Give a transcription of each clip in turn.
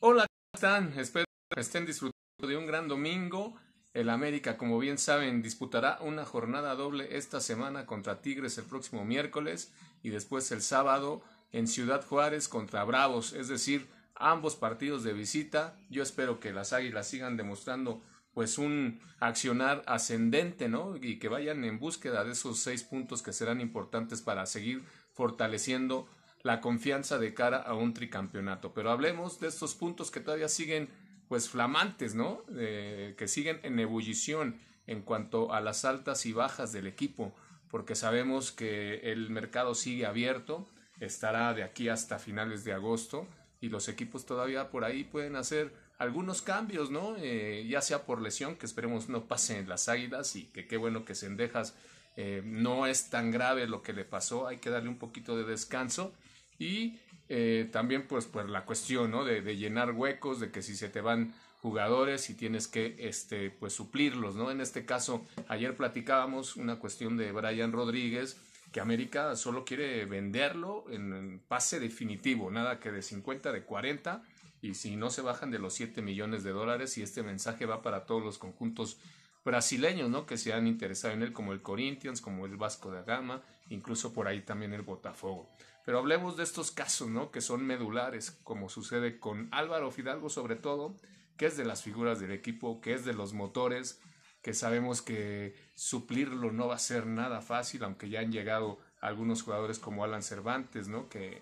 Hola, ¿cómo están? Espero que estén disfrutando de un gran domingo. El América, como bien saben, disputará una jornada doble esta semana contra Tigres el próximo miércoles y después el sábado en Ciudad Juárez contra Bravos, es decir, ambos partidos de visita. Yo espero que las Águilas sigan demostrando pues un accionar ascendente, ¿no? Y que vayan en búsqueda de esos seis puntos que serán importantes para seguir fortaleciendo la confianza de cara a un tricampeonato. Pero hablemos de estos puntos que todavía siguen pues flamantes, ¿no? Eh, que siguen en ebullición en cuanto a las altas y bajas del equipo, porque sabemos que el mercado sigue abierto, estará de aquí hasta finales de agosto y los equipos todavía por ahí pueden hacer algunos cambios, ¿no? Eh, ya sea por lesión, que esperemos no pase en las águilas y que qué bueno que Sendejas eh, no es tan grave lo que le pasó, hay que darle un poquito de descanso y eh, también pues, la cuestión de, llenar huecos, de que si se te van jugadores y tienes que este, pues, suplirlos. ¿no? En este caso, ayer platicábamos una cuestión de Brian Rodríguez, que América solo quiere venderlo en pase definitivo, nada que de 50, de 40, y si no se bajan de los 7 millones de dólares, y este mensaje va para todos los conjuntos brasileños, ¿no? Que se han interesado en él, como el Corinthians, como el Vasco da Gama, incluso por ahí también el Botafogo. Pero hablemos de estos casos, ¿no? Que son medulares, como sucede con Álvaro Fidalgo sobre todo, que es de las figuras del equipo, que es de los motores, que sabemos que suplirlo no va a ser nada fácil, aunque ya han llegado algunos jugadores como Alan Cervantes, ¿no? Que,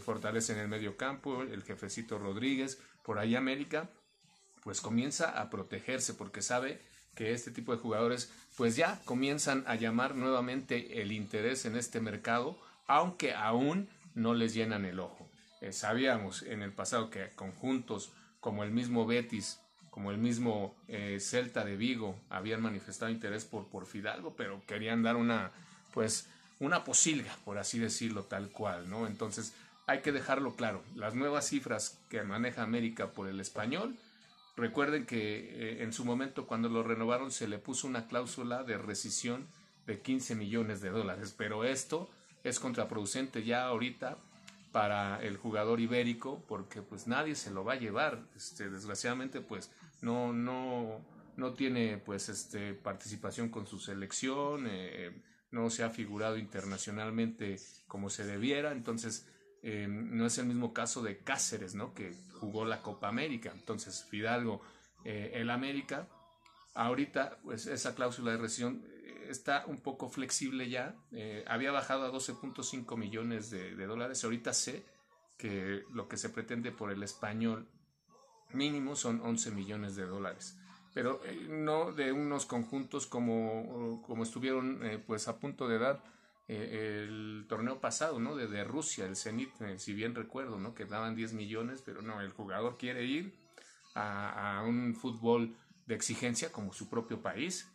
fortalecen el medio campo, el jefecito Rodríguez, por ahí América, pues comienza a protegerse porque sabe que este tipo de jugadores pues ya comienzan a llamar nuevamente el interés en este mercado aunque aún no les llenan el ojo. Eh, sabíamos en el pasado que conjuntos como el mismo Betis, como el mismo eh, Celta de Vigo, habían manifestado interés por, Fidalgo, pero querían dar una, pues, una posilga, por así decirlo, tal cual, ¿no? Entonces, hay que dejarlo claro. Las nuevas cifras que maneja América por el español, recuerden que eh, en su momento cuando lo renovaron se le puso una cláusula de rescisión de 15 millones de dólares, pero esto es contraproducente ya ahorita para el jugador ibérico porque pues nadie se lo va a llevar este desgraciadamente pues no no no tiene pues este participación con su selección eh, no se ha figurado internacionalmente como se debiera entonces eh, no es el mismo caso de Cáceres no que jugó la Copa América entonces Fidalgo eh, el América ahorita pues esa cláusula de rescisión está un poco flexible ya. Eh, había bajado a 12.5 millones de, dólares. Ahorita sé que lo que se pretende por el español mínimo son 11 millones de dólares. Pero eh, no de unos conjuntos como, como estuvieron eh, pues a punto de dar el torneo pasado, ¿no? De, Rusia, el cenit si bien recuerdo, ¿no? Que daban 10 millones, pero no, el jugador quiere ir a un fútbol de exigencia como su propio país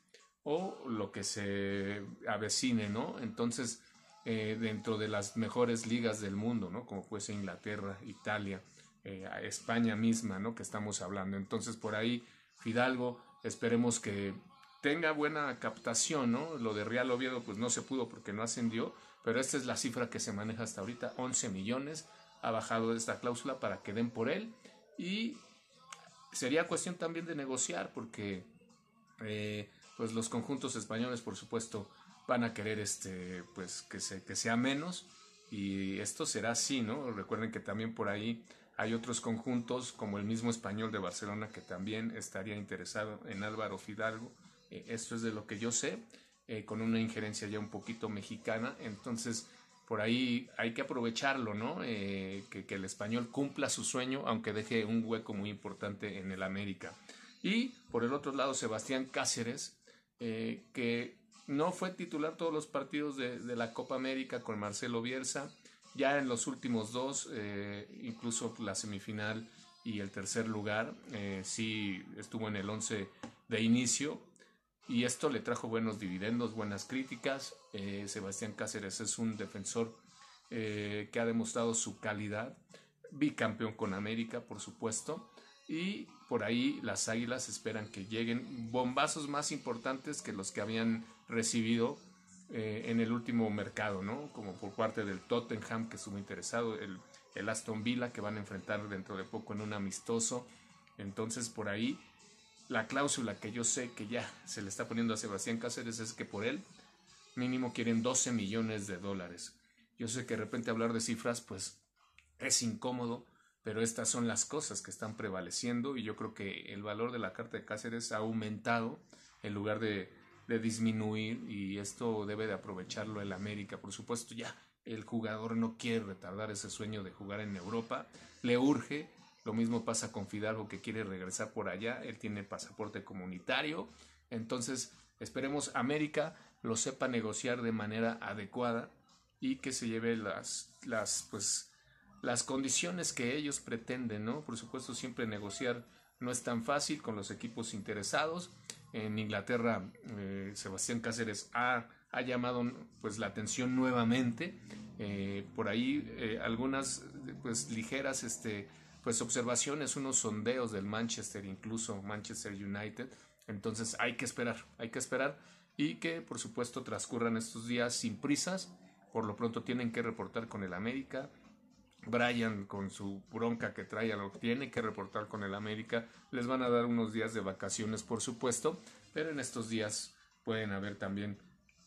o lo que se avecine, ¿no? Entonces, eh, dentro de las mejores ligas del mundo, ¿no? Como pues Inglaterra, Italia, eh, España misma, ¿no? Que estamos hablando. Entonces, por ahí, Fidalgo, esperemos que tenga buena captación, ¿no? Lo de Real Oviedo, pues no se pudo porque no ascendió, pero esta es la cifra que se maneja hasta ahorita, 11 millones, ha bajado esta cláusula para que den por él y sería cuestión también de negociar porque... Eh, pues los conjuntos españoles, por supuesto, van a querer este, pues, que, que sea menos. Y esto será así, ¿no? Recuerden que también por ahí hay otros conjuntos, como el mismo español de Barcelona, que también estaría interesado en Álvaro Fidalgo. E, esto es de lo que yo sé, eh, con una injerencia ya un poquito mexicana. Entonces, por ahí hay que aprovecharlo, ¿no? Eh, que, el español cumpla su sueño, aunque deje un hueco muy importante en el América. Y por el otro lado, Sebastián Cáceres, eh, que no fue titular todos los partidos de, la Copa América con Marcelo Bielsa, ya en los últimos dos, eh, incluso la semifinal y el tercer lugar, eh, sí estuvo en el 11 de inicio y esto le trajo buenos dividendos, buenas críticas. Sebastián Cáceres es un defensor que ha demostrado su calidad, bicampeón con América, por supuesto, y por ahí las Águilas esperan que lleguen bombazos más importantes que los que habían recibido eh, en el último mercado, ¿no? Como por parte del Tottenham, que muy interesado, el, el Aston Villa, que van a enfrentar dentro de poco en un amistoso. Entonces, por ahí, la cláusula que yo sé que ya se le está poniendo a Sebastián Cáceres es que por él mínimo quieren 12 millones de dólares. Yo sé que de repente hablar de cifras, pues es incómodo, pero estas son las cosas que están prevaleciendo y yo creo que el valor de la Carta de Cáceres ha aumentado en lugar de, disminuir y esto debe de aprovecharlo el América. Por supuesto, ya el jugador no quiere retardar ese sueño de jugar en Europa, le urge. Lo mismo pasa con Fidalgo que quiere regresar por allá, él tiene pasaporte comunitario, entonces esperemos América lo sepa negociar de manera adecuada y que se lleve las, las pues, las condiciones que ellos pretenden, ¿no? Por supuesto, siempre negociar no es tan fácil con los equipos interesados. En Inglaterra, eh, Sebastián Cáceres ha, llamado pues, la atención nuevamente. Eh, por ahí eh, algunas pues, ligeras este, pues, observaciones, unos sondeos del Manchester, incluso Manchester United. Entonces hay que esperar, hay que esperar y que por supuesto transcurran estos días sin prisas. Por lo pronto tienen que reportar con el América, Brian con su bronca que trae lo tiene que reportar con el América. Les van a dar unos días de vacaciones, por supuesto, pero en estos días pueden haber también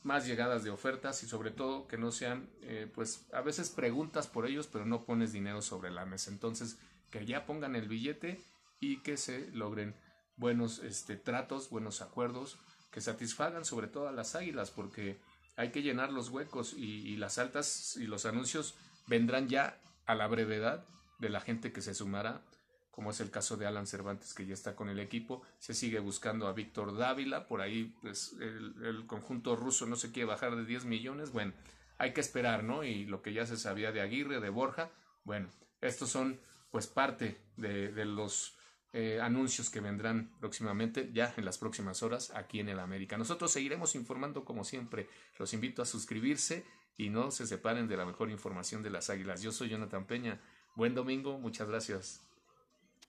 más llegadas de ofertas y sobre todo que no sean, eh, pues a veces preguntas por ellos, pero no pones dinero sobre la mesa. Entonces, que ya pongan el billete y que se logren buenos este, tratos, buenos acuerdos, que satisfagan sobre todo a las águilas, porque hay que llenar los huecos y las altas y los anuncios vendrán ya a la brevedad de la gente que se sumará, como es el caso de Alan Cervantes que ya está con el equipo, se sigue buscando a Víctor Dávila, por ahí pues, el, conjunto ruso no se quiere bajar de 10 millones, bueno, hay que esperar, ¿no? Y lo que ya se sabía de Aguirre, de Borja, bueno, estos son pues parte de, los eh, anuncios que vendrán próximamente, ya en las próximas horas, aquí en el América. Nosotros seguiremos informando como siempre. Los invito a suscribirse y no se separen de la mejor información de las águilas. Yo soy Jonathan Peña. Buen domingo, muchas gracias.